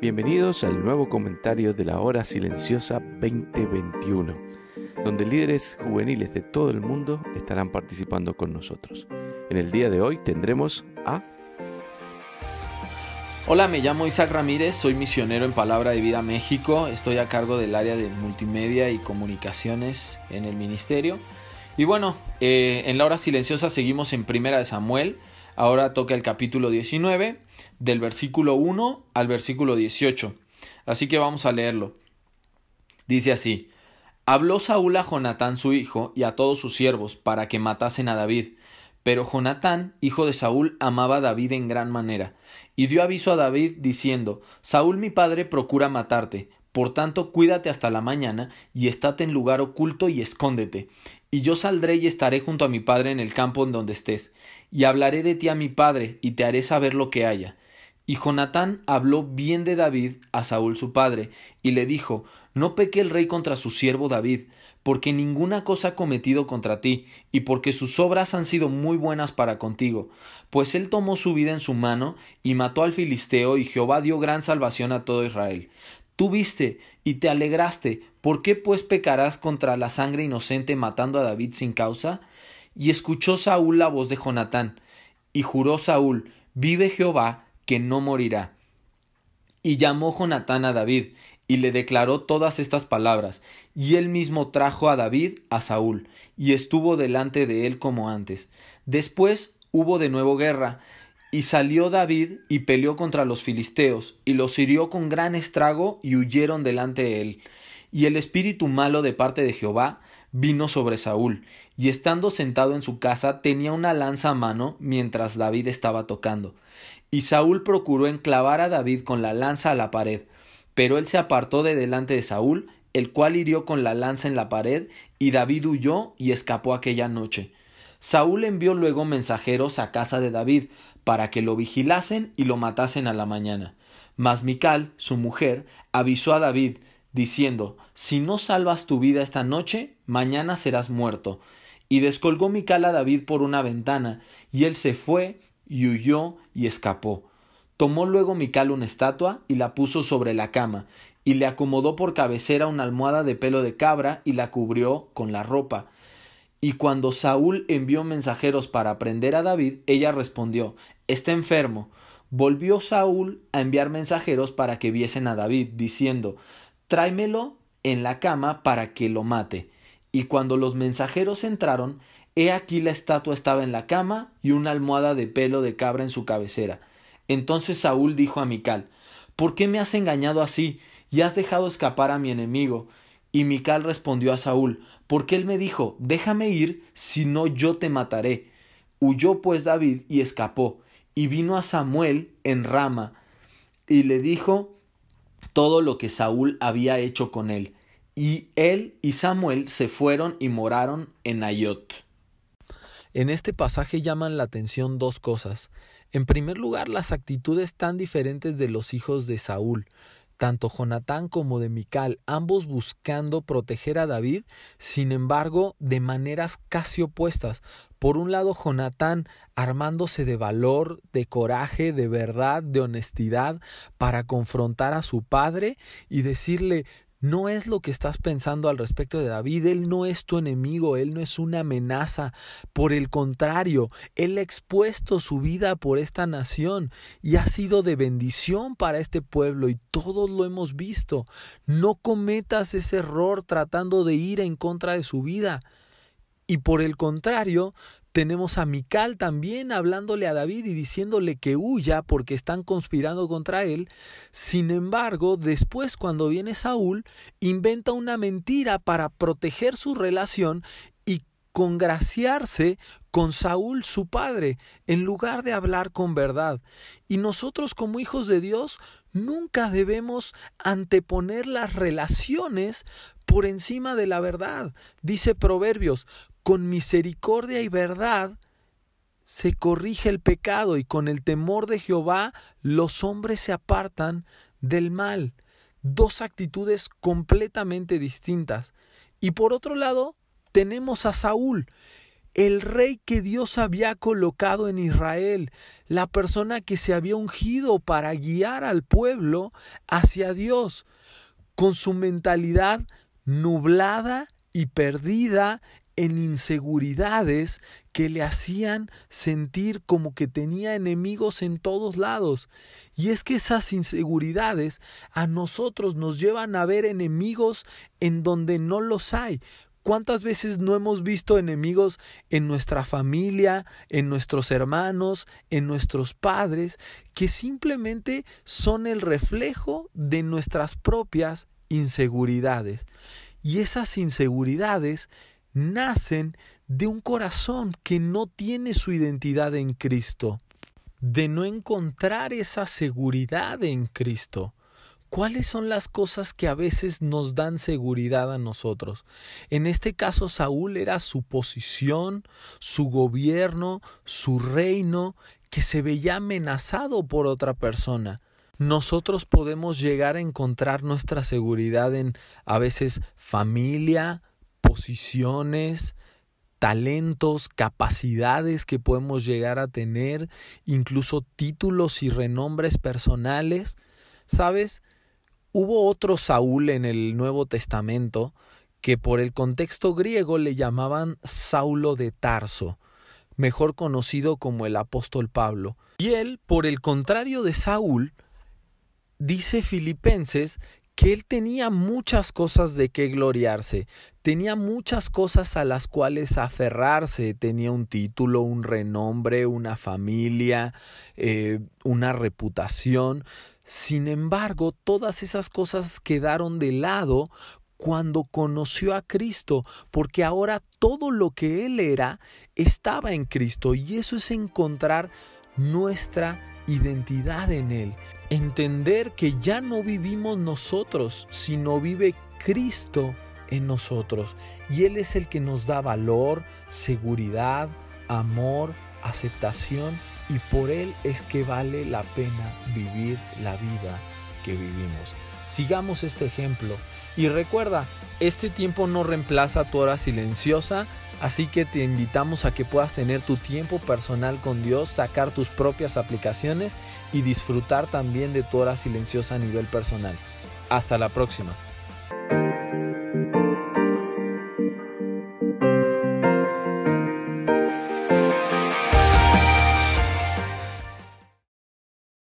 Bienvenidos al nuevo comentario de la Hora Silenciosa 2021, donde líderes juveniles de todo el mundo estarán participando con nosotros. En el día de hoy tendremos a... Hola, me llamo Isaac Ramírez, soy misionero en Palabra de Vida México, estoy a cargo del área de multimedia y comunicaciones en el ministerio. Y bueno, eh, en la Hora Silenciosa seguimos en Primera de Samuel, Ahora toca el capítulo 19, del versículo 1 al versículo 18. Así que vamos a leerlo. Dice así, Habló Saúl a Jonatán su hijo y a todos sus siervos para que matasen a David. Pero Jonatán, hijo de Saúl, amaba a David en gran manera, y dio aviso a David diciendo, Saúl mi padre procura matarte, por tanto cuídate hasta la mañana, y estate en lugar oculto y escóndete, y yo saldré y estaré junto a mi padre en el campo en donde estés, y hablaré de ti a mi padre, y te haré saber lo que haya. Y Jonatán habló bien de David a Saúl su padre, y le dijo No peque el rey contra su siervo David, porque ninguna cosa ha cometido contra ti, y porque sus obras han sido muy buenas para contigo. Pues él tomó su vida en su mano, y mató al Filisteo, y Jehová dio gran salvación a todo Israel. Tú viste y te alegraste, ¿por qué pues pecarás contra la sangre inocente matando a David sin causa? Y escuchó Saúl la voz de Jonatán, y juró Saúl, vive Jehová, que no morirá. Y llamó Jonatán a David, y le declaró todas estas palabras, y él mismo trajo a David a Saúl, y estuvo delante de él como antes. Después hubo de nuevo guerra, y salió David y peleó contra los filisteos, y los hirió con gran estrago, y huyeron delante de él. Y el espíritu malo de parte de Jehová vino sobre Saúl, y estando sentado en su casa tenía una lanza a mano mientras David estaba tocando. Y Saúl procuró enclavar a David con la lanza a la pared, pero él se apartó de delante de Saúl, el cual hirió con la lanza en la pared, y David huyó y escapó aquella noche. Saúl envió luego mensajeros a casa de David, para que lo vigilasen y lo matasen a la mañana. Mas Mical, su mujer, avisó a David, diciendo Si no salvas tu vida esta noche, mañana serás muerto. Y descolgó Mical a David por una ventana, y él se fue, y huyó, y escapó. Tomó luego Mical una estatua, y la puso sobre la cama, y le acomodó por cabecera una almohada de pelo de cabra, y la cubrió con la ropa. Y cuando Saúl envió mensajeros para prender a David, ella respondió Está enfermo. Volvió Saúl a enviar mensajeros para que viesen a David, diciendo Tráemelo en la cama para que lo mate. Y cuando los mensajeros entraron, he aquí la estatua estaba en la cama y una almohada de pelo de cabra en su cabecera. Entonces Saúl dijo a Mical, ¿Por qué me has engañado así y has dejado escapar a mi enemigo? Y Mical respondió a Saúl, porque él me dijo, déjame ir, si no yo te mataré. Huyó pues David y escapó, y vino a Samuel en rama, y le dijo todo lo que Saúl había hecho con él y él y Samuel se fueron y moraron en Ayot. En este pasaje llaman la atención dos cosas. En primer lugar, las actitudes tan diferentes de los hijos de Saúl, tanto Jonatán como de Mical, ambos buscando proteger a David, sin embargo, de maneras casi opuestas. Por un lado, Jonatán armándose de valor, de coraje, de verdad, de honestidad, para confrontar a su padre y decirle, no es lo que estás pensando al respecto de David, él no es tu enemigo, él no es una amenaza, por el contrario, él ha expuesto su vida por esta nación y ha sido de bendición para este pueblo y todos lo hemos visto. No cometas ese error tratando de ir en contra de su vida. Y por el contrario, tenemos a Mical también hablándole a David y diciéndole que huya porque están conspirando contra él. Sin embargo, después cuando viene Saúl, inventa una mentira para proteger su relación y congraciarse con Saúl su padre, en lugar de hablar con verdad. Y nosotros como hijos de Dios Nunca debemos anteponer las relaciones por encima de la verdad. Dice Proverbios, con misericordia y verdad se corrige el pecado y con el temor de Jehová los hombres se apartan del mal. Dos actitudes completamente distintas. Y por otro lado, tenemos a Saúl, el rey que Dios había colocado en Israel, la persona que se había ungido para guiar al pueblo hacia Dios, con su mentalidad nublada y perdida en inseguridades que le hacían sentir como que tenía enemigos en todos lados. Y es que esas inseguridades a nosotros nos llevan a ver enemigos en donde no los hay, ¿Cuántas veces no hemos visto enemigos en nuestra familia, en nuestros hermanos, en nuestros padres, que simplemente son el reflejo de nuestras propias inseguridades? Y esas inseguridades nacen de un corazón que no tiene su identidad en Cristo, de no encontrar esa seguridad en Cristo. ¿Cuáles son las cosas que a veces nos dan seguridad a nosotros? En este caso, Saúl era su posición, su gobierno, su reino, que se veía amenazado por otra persona. Nosotros podemos llegar a encontrar nuestra seguridad en a veces familia, posiciones, talentos, capacidades que podemos llegar a tener, incluso títulos y renombres personales. ¿Sabes? Hubo otro Saúl en el Nuevo Testamento que por el contexto griego le llamaban Saulo de Tarso, mejor conocido como el apóstol Pablo. Y él, por el contrario de Saúl, dice Filipenses que él tenía muchas cosas de qué gloriarse, tenía muchas cosas a las cuales aferrarse, tenía un título, un renombre, una familia, eh, una reputación, sin embargo, todas esas cosas quedaron de lado cuando conoció a Cristo, porque ahora todo lo que Él era estaba en Cristo y eso es encontrar nuestra identidad en Él. Entender que ya no vivimos nosotros, sino vive Cristo en nosotros. Y Él es el que nos da valor, seguridad, amor, aceptación y por Él es que vale la pena vivir la vida que vivimos. Sigamos este ejemplo y recuerda, este tiempo no reemplaza tu hora silenciosa, así que te invitamos a que puedas tener tu tiempo personal con Dios, sacar tus propias aplicaciones y disfrutar también de tu hora silenciosa a nivel personal. Hasta la próxima.